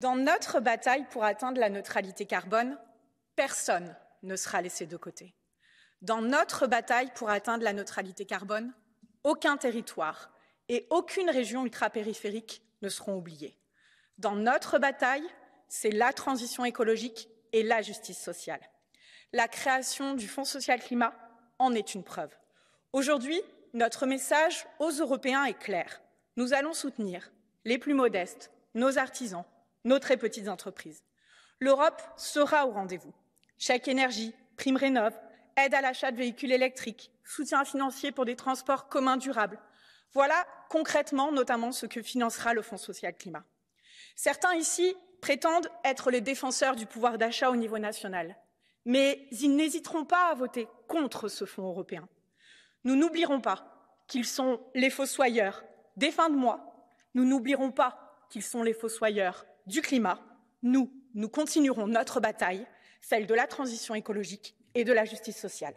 Dans notre bataille pour atteindre la neutralité carbone, personne ne sera laissé de côté. Dans notre bataille pour atteindre la neutralité carbone, aucun territoire et aucune région ultrapériphérique ne seront oubliés. Dans notre bataille, c'est la transition écologique et la justice sociale. La création du Fonds social climat en est une preuve. Aujourd'hui, notre message aux Européens est clair. Nous allons soutenir les plus modestes, nos artisans, nos très petites entreprises. L'Europe sera au rendez-vous. Chèque énergie, prime rénov, aide à l'achat de véhicules électriques, soutien financier pour des transports communs durables. Voilà concrètement notamment ce que financera le Fonds social climat. Certains ici prétendent être les défenseurs du pouvoir d'achat au niveau national, mais ils n'hésiteront pas à voter contre ce fonds européen. Nous n'oublierons pas qu'ils sont les fossoyeurs des fins de mois. Nous n'oublierons pas qu'ils sont les fossoyeurs du climat, nous, nous continuerons notre bataille, celle de la transition écologique et de la justice sociale.